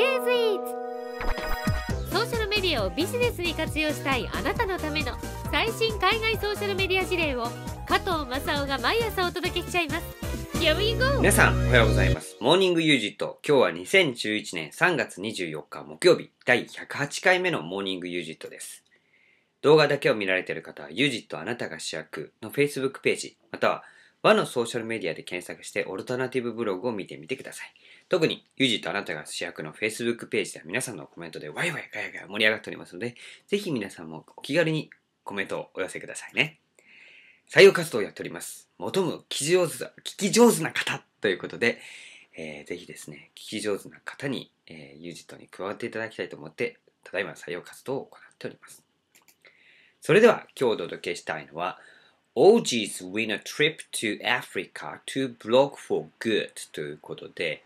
リエーズイーツソーシャルメディアをビジネスに活用したいあなたのための最新海外ソーシャルメディア事例を加藤正夫が毎朝お届けしちゃいます皆さんおはようございますモーニングユージット今日は2011年3月24日木曜日第108回目のモーニングユージットです動画だけを見られている方はユージットあなたが主役の Facebook ページまたは和のソーシャルメディアで検索してオルタナティブブログを見てみてください。特に、ユージとあなたが主役の Facebook ページでは皆さんのコメントでワイワイガヤガヤ盛り上がっておりますので、ぜひ皆さんもお気軽にコメントをお寄せくださいね。採用活動をやっております。求む聞き上手だ、聞き上手な方ということで、えー、ぜひですね、聞き上手な方に、えー、ユージとに加わっていただきたいと思って、ただいま採用活動を行っております。それでは今日お届けしたいのは、Orgies win a trip to Africa to block for good ということで、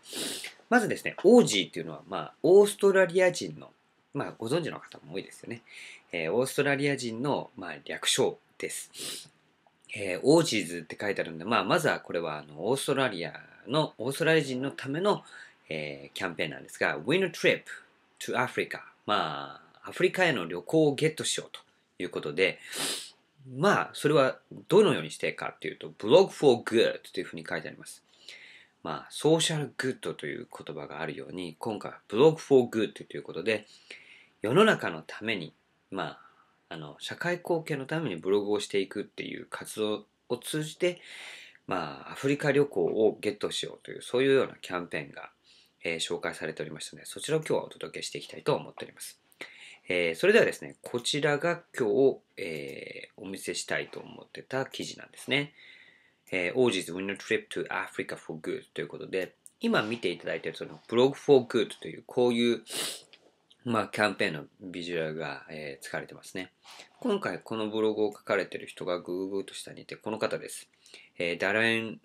まずですね、オージーっていうのは、まあ、オーストラリア人の、まあ、ご存知の方も多いですよね。えー、オーストラリア人の、まあ、略称です。えー、オージーズって書いてあるんで、まあ、まずはこれは、あの、オーストラリアの、オーストラリア人のための、えー、キャンペーンなんですが、win a trip to Africa。まあ、アフリカへの旅行をゲットしようということで、まあ、それはどのようにしてかっていうと、blog for good というふうに書いてあります。まあ、ソーシャルグッドという言葉があるように、今回は blog for good ということで、世の中のために、まあ、あの、社会貢献のためにブログをしていくっていう活動を通じて、まあ、アフリカ旅行をゲットしようという、そういうようなキャンペーンが、えー、紹介されておりましたので、そちらを今日はお届けしていきたいと思っております。えー、それではですね、こちらが今日、えー見せしたいと思ってた記事なんですね。えー、Orgies Win a Trip to Africa for Good ということで、今見ていただいているそのブログ for Good というこういう、まあ、キャンペーンのビジュアルが、えー、使われてますね。今回このブログを書かれている人がグーグーと下にいて、この方です。えー、ダレン・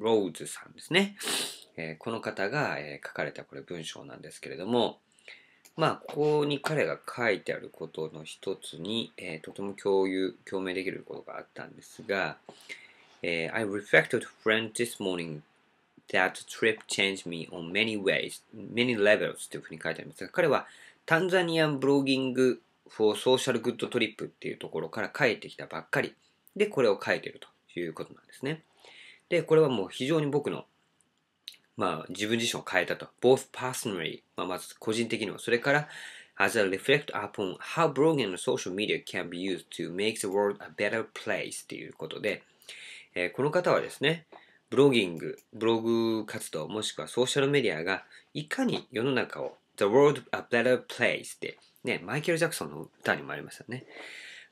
ローズさんですね。えー、この方が、えー、書かれたこれ文章なんですけれども、まあ、ここに彼が書いてあることの一つに、えー、とても共有、共鳴できることがあったんですが、えー、I reflected friend this morning that trip changed me on many ways, many levels というふうに書いてありますが、彼はタンザニアンブロギング for social good trip っていうところから帰ってきたばっかりで、これを書いてるということなんですね。で、これはもう非常に僕のまあ、自分自身を変えたと。both personally、まあ、まず個人的にも。それから、as a reflect upon how blogging and social media can be used to make the world a better place ということで、えー、この方はですね、ブロギング、ブログ活動、もしくはソーシャルメディアがいかに世の中を The World a Better Place って、ね、マイケル・ジャクソンの歌にもありましたね。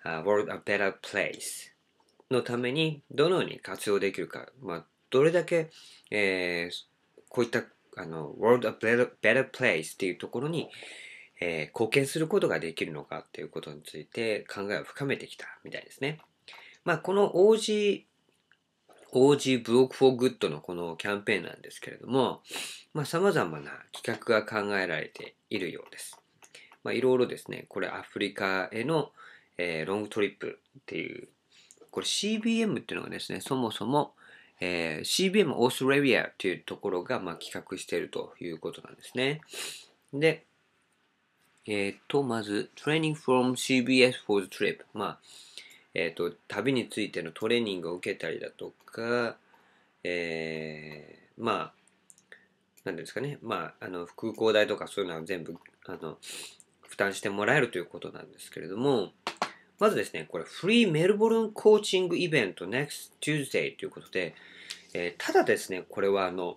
Uh, World a Better Place のためにどのように活用できるか、まあ、どれだけ、えー、こういったあの World a Better Place っていうところに、えー、貢献することができるのかっていうことについて考えを深めてきたみたいですね。まあ、この OG OG ブロッ f フォ g グッドのこのキャンペーンなんですけれども、まあ、様々な企画が考えられているようです。まあ、いろいろですね、これアフリカへの、えー、ロングトリップっていう、これ CBM っていうのがですね、そもそも、えー、CBM オーストラリアというところが、まあ、企画しているということなんですね。で、えっ、と、まず、Training from CBS for the Trip。まあ、えっ、と、旅についてのトレーニングを受けたりだとか、えー、まあ、なんですかね、まあ、あの、空港代とかそういうのは全部、あの、負担してもらえるということなんですけれども、まずですね、これ、フリーメルボルンコーチングイベント Next Tuesday ということで、えー、ただですね、これはあの、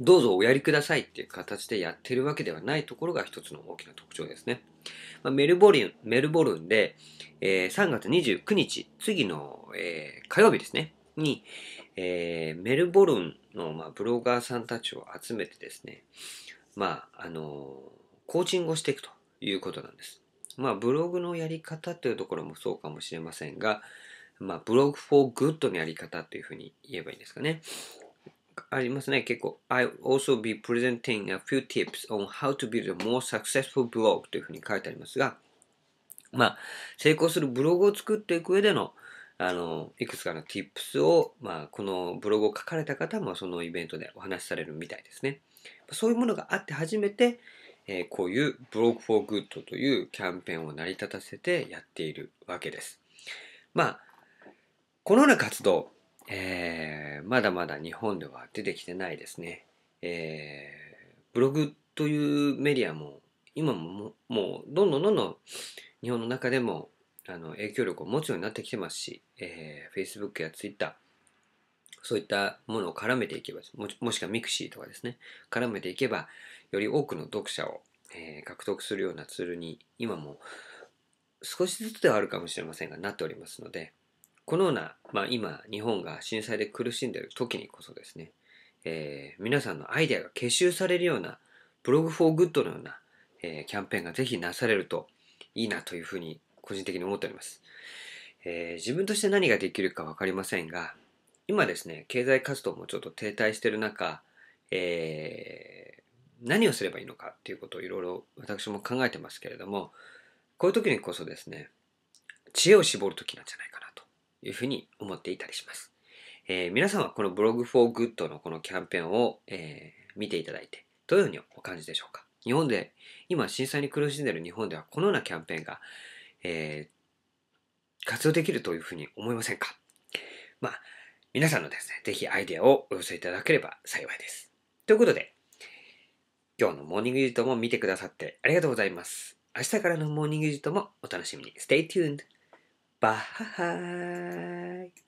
どうぞおやりくださいっていう形でやってるわけではないところが一つの大きな特徴ですね。まあ、メルボルン、メルボルンで、えー、3月29日、次の、えー、火曜日ですね、に、えー、メルボルンの、まあ、ブロガーさんたちを集めてですね、まあ、あのコーチングをしていくということなんです。まあ、ブログのやり方というところもそうかもしれませんが、まあ、ブログ for good のやり方というふうに言えばいいんですかね。ありますね。結構、I also be presenting a few tips on how to build a more successful blog というふうに書いてありますが、まあ、成功するブログを作っていく上での、あの、いくつかの tips を、まあ、このブログを書かれた方もそのイベントでお話しされるみたいですね。そういうものがあって初めて、えー、こういう Broke for Good というキャンペーンを成り立たせてやっているわけです。まあ、このような活動、えー、まだまだ日本では出てきてないですね。えー、ブログというメディアも今ももうどんどんどんどん日本の中でもあの影響力を持つようになってきてますし、えー、Facebook や Twitter そういったものを絡めていけばもしくはミクシーとかですね絡めていけばより多くの読者を、え獲得するようなツールに今も少しずつではあるかもしれませんがなっておりますのでこのような、まあ、今日本が震災で苦しんでいる時にこそですね、えー、皆さんのアイデアが結集されるようなブログフォーグッドのような、えー、キャンペーンがぜひなされるといいなというふうに個人的に思っております、えー、自分として何ができるか分かりませんが今ですね経済活動もちょっと停滞してる中、え何をすればいいのかっていうことをいろいろ私も考えてますけれども、こういう時にこそですね、知恵を絞る時なんじゃないかなというふうに思っていたりします。えー、皆さんはこのブログフォーグッドのこのキャンペーンを、えー、見ていただいて、どのようにお感じでしょうか日本で、今震災に苦しんでいる日本ではこのようなキャンペーンが、えー、活用できるというふうに思いませんかまあ、皆さんのですね、ぜひアイデアをお寄せいただければ幸いです。ということで、今日のモーニングジュトも見てくださってありがとうございます。明日からのモーニングジュトもお楽しみに。Stay tuned! バッハーイ